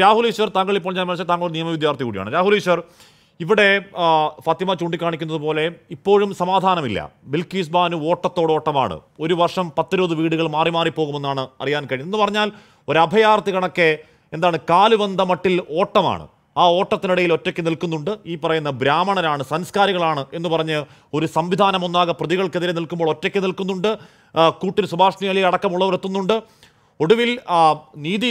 രാഹുൽ ഈശ്വർ താങ്കൾ ഇപ്പോൾ ഞാൻ മനസ്സിലാക്കി താങ്കൾ വിദ്യാർത്ഥി കൂടിയാണ് രാഹുൽ ഈശ്വർ ഇവിടെ ഫാത്തിമ ചൂണ്ടിക്കാണിക്കുന്നത് പോലെ ഇപ്പോഴും സമാധാനമില്ല ബിൽക്കീസ് ബാനു ഓട്ടത്തോടോട്ടമാണ് ഒരു വർഷം പത്തിരുപത് വീടുകൾ മാറി മാറി പോകുമെന്നാണ് അറിയാൻ കഴിയുന്നത് എന്ന് പറഞ്ഞാൽ ഒരു അഭയാർത്ഥി കണക്കെ എന്താണ് കാലുവന്ത മട്ടിൽ ഓട്ടമാണ് ആ ഓട്ടത്തിനിടയിൽ ഒറ്റയ്ക്ക് നിൽക്കുന്നുണ്ട് ഈ പറയുന്ന ബ്രാഹ്മണരാണ് സംസ്കാരികളാണ് എന്ന് പറഞ്ഞ് ഒരു സംവിധാനം ഒന്നാകെ പ്രതികൾക്കെതിരെ നിൽക്കുമ്പോൾ ഒറ്റയ്ക്ക് നിൽക്കുന്നുണ്ട് കൂട്ടിൽ സുഭാഷ് അലി അടക്കമുള്ളവരെത്തുന്നുണ്ട് എത്തുന്നുണ്ട് ഒടുവിൽ നീതി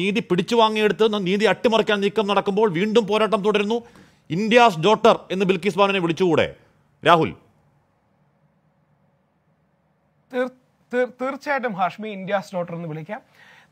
നീതി പിടിച്ചു വാങ്ങിയെടുത്ത് നീതി അട്ടിമറിക്കാൻ നീക്കം നടക്കുമ്പോൾ വീണ്ടും പോരാട്ടം തുടരുന്നു ഇന്ത്യാസ് ഡോട്ടർ എന്ന് ബിൽക്കിസ് ബാനുവിനെ വിളിച്ചുകൂടെ രാഹുൽ തീർച്ചയായിട്ടും ഹാഷ്മി ഇന്ത്യാസ് ഡോട്ടർ എന്ന് വിളിക്കാം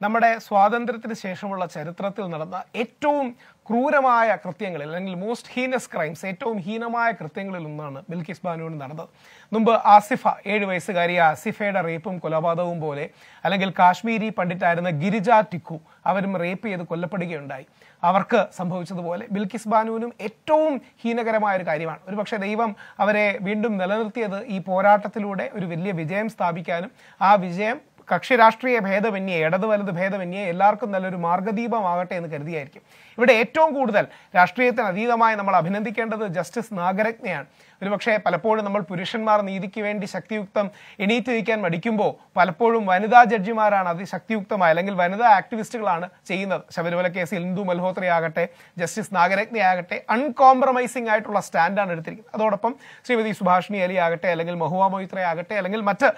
നമ്മുടെ സ്വാതന്ത്ര്യത്തിന് ശേഷമുള്ള ചരിത്രത്തിൽ നടന്ന ഏറ്റവും ക്രൂരമായ കൃത്യങ്ങളിൽ അല്ലെങ്കിൽ മോസ്റ്റ് ഹീനസ് ക്രൈംസ് ഏറ്റവും ഹീനമായ കൃത്യങ്ങളിൽ ഒന്നാണ് ബിൽക്കിസ് ബാനുവിന് നടന്നത് മുമ്പ് ആസിഫ ഏഴ് വയസ്സുകാരിയ ആസിഫയുടെ റേപ്പും കൊലപാതകവും പോലെ അല്ലെങ്കിൽ കാശ്മീരി പണ്ഡിറ്റായിരുന്ന ഗിരിജ ടിക്കു അവരും റേപ്പ് ചെയ്ത് കൊല്ലപ്പെടുകയുണ്ടായി അവർക്ക് സംഭവിച്ചതുപോലെ ബിൽക്കിസ് ബാനുവിനും ഏറ്റവും ഹീനകരമായ ഒരു കാര്യമാണ് ഒരുപക്ഷെ ദൈവം അവരെ വീണ്ടും നിലനിർത്തിയത് ഈ പോരാട്ടത്തിലൂടെ ഒരു വലിയ വിജയം സ്ഥാപിക്കാനും ആ വിജയം കക്ഷി രാഷ്ട്രീയ ഭേദമന്യേ ഇടത് വലത് ഭേദമന്യേ എല്ലാവർക്കും നല്ലൊരു മാർഗദീപമാകട്ടെ എന്ന് കരുതിയായിരിക്കും ഇവിടെ ഏറ്റവും കൂടുതൽ രാഷ്ട്രീയത്തിന് അതീതമായി നമ്മൾ അഭിനന്ദിക്കേണ്ടത് ജസ്റ്റിസ് നാഗരത്നയാണ് ഒരുപക്ഷെ പലപ്പോഴും നമ്മൾ പുരുഷന്മാർ നീതിക്ക് വേണ്ടി ശക്തിയുക്തം എണീറ്റ് നിൽക്കാൻ മടിക്കുമ്പോൾ പലപ്പോഴും വനിതാ ജഡ്ജിമാരാണ് അതിശക്തിയുക്തമായ അല്ലെങ്കിൽ വനിതാ ആക്ടിവിസ്റ്റുകളാണ് ചെയ്യുന്നത് ശബരിമല കേസിൽ ഇന്ദു മൽഹോത്ര ആകട്ടെ ജസ്റ്റിസ് നാഗരജ്ഞയാകട്ടെ ആകട്ടെ അൺകോംപ്രമൈസിംഗ് ആയിട്ടുള്ള സ്റ്റാൻഡാണ് എടുത്തിരിക്കുന്നത് അതോടൊപ്പം ശ്രീമതി സുഭാഷിണി അലി ആകട്ടെ അല്ലെങ്കിൽ മഹുവ മൊയ്ത്ര ആകട്ടെ അല്ലെങ്കിൽ മറ്റ്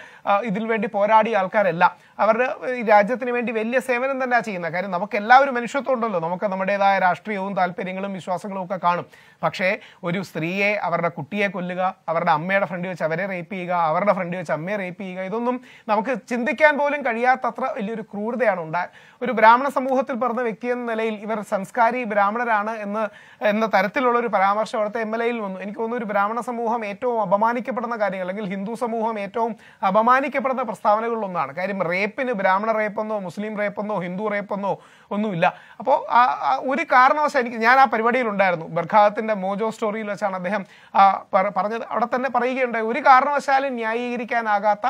ഇതിൽ വേണ്ടി പോരാടിയ ആൾക്കാർ അല്ല അവരുടെ രാജ്യത്തിന് വേണ്ടി വലിയ സേവനം ആ ചെയ്യുന്നത് കാര്യം നമുക്ക് എല്ലാവരും മനുഷ്യത്വം ഉണ്ടല്ലോ നമുക്ക് നമ്മുടേതായ രാഷ്ട്രീയവും താല്പര്യങ്ങളും വിശ്വാസങ്ങളും ഒക്കെ കാണും പക്ഷേ ഒരു സ്ത്രീയെ അവരുടെ കുട്ടിയെ കൊല്ലുക അവരുടെ അമ്മയുടെ ഫ്രണ്ട് വെച്ച് അവരെ റേപ്പ് ചെയ്യുക അവരുടെ ഫ്രണ്ട് വെച്ച് അമ്മയെ റേപ്പ് ചെയ്യുക ഇതൊന്നും നമുക്ക് ചിന്തിക്കാൻ പോലും കഴിയാത്തത്ര വലിയൊരു ക്രൂരതയാണ് ഉണ്ടായ ഒരു ബ്രാഹ്മണ സമൂഹത്തിൽ പിറന്ന വ്യക്തി എന്ന നിലയിൽ ഇവർ സംസ്കാരി ബ്രാഹ്മണരാണ് എന്ന് എന്ന തരത്തിലുള്ള ഒരു പരാമർശം അവിടുത്തെ എം എൽ എയിൽ വന്നു എനിക്ക് തോന്നുന്നു ഒരു ബ്രാഹ്മണ സമൂഹം ഏറ്റവും അപമാനിക്കപ്പെടുന്ന കാര്യങ്ങൾ അല്ലെങ്കിൽ ഹിന്ദു സമൂഹം ഏറ്റവും അപമാനിക്കപ്പെടുന്ന പ്രസ്താവനകളിലൊന്നാണ് കാര്യം കാര്യം റേപ്പിന് ബ്രാഹ്മണ റേപ്പെന്നോ മുസ്ലിം റേപ്പെന്നോ ഹിന്ദു റേപ്പെന്നോ ഒന്നുമില്ല അപ്പോൾ ഒരു കാരണവശാൽ എനിക്ക് ഞാൻ ആ പരിപാടിയിലുണ്ടായിരുന്നു ബർഖാദത്തിൻ്റെ മോജോ സ്റ്റോറിയിൽ വെച്ചാണ് അദ്ദേഹം പറഞ്ഞത് അവിടെ തന്നെ പറയുകയുണ്ടായി ഒരു കാരണവശാലും ന്യായീകരിക്കാനാകാത്ത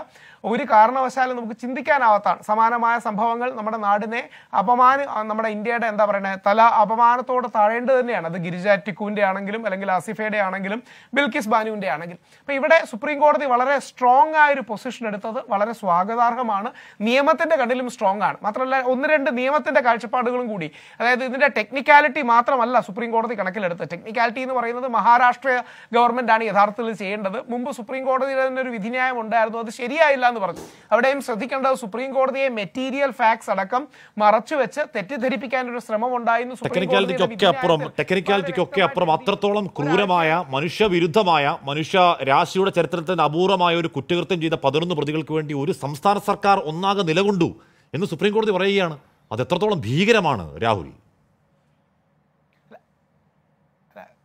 ഒരു കാരണവശാലും നമുക്ക് ചിന്തിക്കാനാവാത്താണ് സമാനമായ സംഭവങ്ങൾ നമ്മുടെ നാടിനെ അപമാന നമ്മുടെ ഇന്ത്യയുടെ എന്താ പറയുന്നത് തല അപമാനത്തോട് താഴേണ്ടത് തന്നെയാണ് അത് ഗിരിജ ടിക്കുവിൻ്റെ ആണെങ്കിലും അല്ലെങ്കിൽ ആസിഫയുടെ ആണെങ്കിലും ബിൽക്കിസ് ബാനുവിൻ്റെ ആണെങ്കിലും അപ്പോൾ ഇവിടെ സുപ്രീം കോടതി വളരെ സ്ട്രോങ് ആയൊരു പൊസിഷൻ എടുത്തത് വളരെ സ്വാഗതാർഹമാണ് ആണ് നിയമത്തിന്റെ കണ്ണിലും സ്ട്രോങ് ആണ് മാത്രമല്ല ഒന്ന് രണ്ട് നിയമത്തിന്റെ കാഴ്ചപ്പാടുകളും കൂടി അതായത് ഇതിന്റെ ടെക്നിക്കാലിറ്റി മാത്രമല്ല സുപ്രീം കോടതി കണക്കിലെടുത്ത് ടെക്നിക്കാലിറ്റി എന്ന് പറയുന്നത് മഹാരാഷ്ട്ര ഗവൺമെന്റ് ആണ് യഥാർത്ഥത്തിൽ ചെയ്യേണ്ടത് മുമ്പ് സുപ്രീം കോടതിയിൽ തന്നെ ഒരു വിധിന്യായം ഉണ്ടായിരുന്നു അത് ശരിയായില്ല എന്ന് പറഞ്ഞു അവിടെയും ശ്രദ്ധിക്കേണ്ടത് സുപ്രീം കോടതിയെ മെറ്റീരിയൽ ഫാക്ട്സ് അടക്കം മറച്ചു വെച്ച് തെറ്റിദ്ധരിപ്പിക്കാൻ ഒരു ശ്രമം ഉണ്ടായിരുന്നു ടെക്നിക്കാലിറ്റിക്കൊക്കെ അപ്പുറം ടെക്നിക്കാലിറ്റിക്കൊക്കെ അപ്പുറം അത്രത്തോളം ക്രൂരമായ മനുഷ്യവിരുദ്ധമായ മനുഷ്യ രാശിയുടെ ചരിത്രത്തിന് അപൂർവമായ ഒരു കുറ്റകൃത്യം ചെയ്ത പതിനൊന്ന് പ്രതികൾക്ക് വേണ്ടി ഒരു സംസ്ഥാന സർക്കാർ സർക്കാർ ഒന്നാകെ നിലകൊണ്ടു എന്ന് സുപ്രീം കോടതി പറയുകയാണ് അത് എത്രത്തോളം ഭീകരമാണ് രാഹുൽ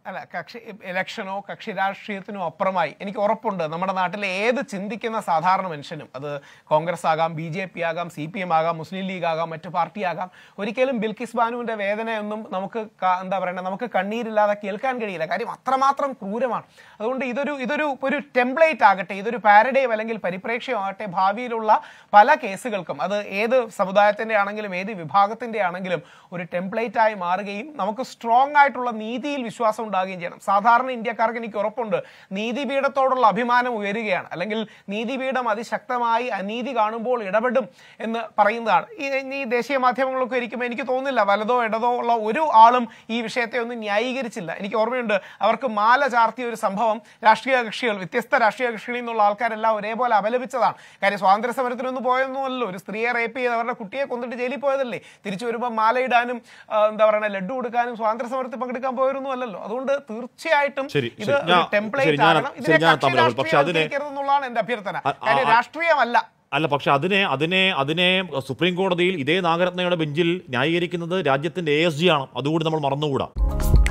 അല്ല കക്ഷി ഇലക്ഷനോ കക്ഷി രാഷ്ട്രീയത്തിനോ അപ്പുറമായി എനിക്ക് ഉറപ്പുണ്ട് നമ്മുടെ നാട്ടിലെ ഏത് ചിന്തിക്കുന്ന സാധാരണ മനുഷ്യനും അത് കോൺഗ്രസ് ആകാം ബി ജെ പി ആകാം സി പി എം ആകാം മുസ്ലിം ലീഗ് ആകാം മറ്റു പാർട്ടി ആകാം ഒരിക്കലും ബിൽക്കിസ് ബാനുവിൻ്റെ വേദനയൊന്നും നമുക്ക് എന്താ പറയുക നമുക്ക് കണ്ണീരില്ലാതെ കേൾക്കാൻ കഴിയില്ല കാര്യം അത്രമാത്രം ക്രൂരമാണ് അതുകൊണ്ട് ഇതൊരു ഇതൊരു ഒരു ടെംപ്ലേറ്റ് ആകട്ടെ ഇതൊരു പാരഡൈം അല്ലെങ്കിൽ പരിപ്രേക്ഷ്യമാകട്ടെ ഭാവിയിലുള്ള പല കേസുകൾക്കും അത് ഏത് സമുദായത്തിൻ്റെ ആണെങ്കിലും ഏത് വിഭാഗത്തിൻ്റെ ആണെങ്കിലും ഒരു ടെംപ്ലേറ്റായി മാറുകയും നമുക്ക് സ്ട്രോങ് ആയിട്ടുള്ള നീതിയിൽ വിശ്വാസം ഉണ്ടാകുകയും ചെയ്യണം സാധാരണ ഇന്ത്യക്കാർക്ക് എനിക്ക് ഉറപ്പുണ്ട് നീതിപീഠത്തോടുള്ള അഭിമാനം ഉയരുകയാണ് അല്ലെങ്കിൽ നീതിപീഠം അതിശക്തമായി അനീതി കാണുമ്പോൾ ഇടപെടും എന്ന് പറയുന്നതാണ് ഈ ദേശീയ മാധ്യമങ്ങളൊക്കെ ഇരിക്കുമ്പോൾ എനിക്ക് തോന്നുന്നില്ല വലതോ ഇടതോ ഉള്ള ഒരു ആളും ഈ വിഷയത്തെ ഒന്നും ന്യായീകരിച്ചില്ല എനിക്ക് ഓർമ്മയുണ്ട് അവർക്ക് മാല ചാർത്തിയ ഒരു സംഭവം രാഷ്ട്രീയ കക്ഷികൾ വ്യത്യസ്ത രാഷ്ട്രീയ കക്ഷികളിൽ നിന്നുള്ള ആൾക്കാരെല്ലാം ഒരേപോലെ അപലപിച്ചതാണ് കാര്യം സ്വാതന്ത്ര്യ സമരത്തിനൊന്നും പോയൊന്നുമല്ലോ ഒരു സ്ത്രീയെ റേപ്പ് ചെയ്ത് അവരുടെ കുട്ടിയെ കൊന്നിട്ട് ജയിലിൽ പോയതല്ലേ തിരിച്ചു വരുമ്പോൾ മാലയിടാനും എന്താ പറയുക ലഡ്ഡു കൊടുക്കാനും സ്വാതന്ത്ര്യ സമരത്തിൽ പങ്കെടുക്കാൻ പോയൊന്നും അല്ലല്ലോ അതുകൊണ്ട് അതുകൊണ്ട് തീർച്ചയായിട്ടും ടെംപ്ലേറ്റ് എന്റെ അഭ്യർത്ഥന രാഷ്ട്രീയമല്ല അല്ല പക്ഷെ അതിനെ അതിനെ അതിനെ സുപ്രീം കോടതിയിൽ ഇതേ നാഗരത്നയുടെ ബെഞ്ചിൽ ന്യായീകരിക്കുന്നത് രാജ്യത്തിന്റെ എ എസ് ജി ആണ് അതുകൂടി നമ്മൾ മറന്നുകൂടാ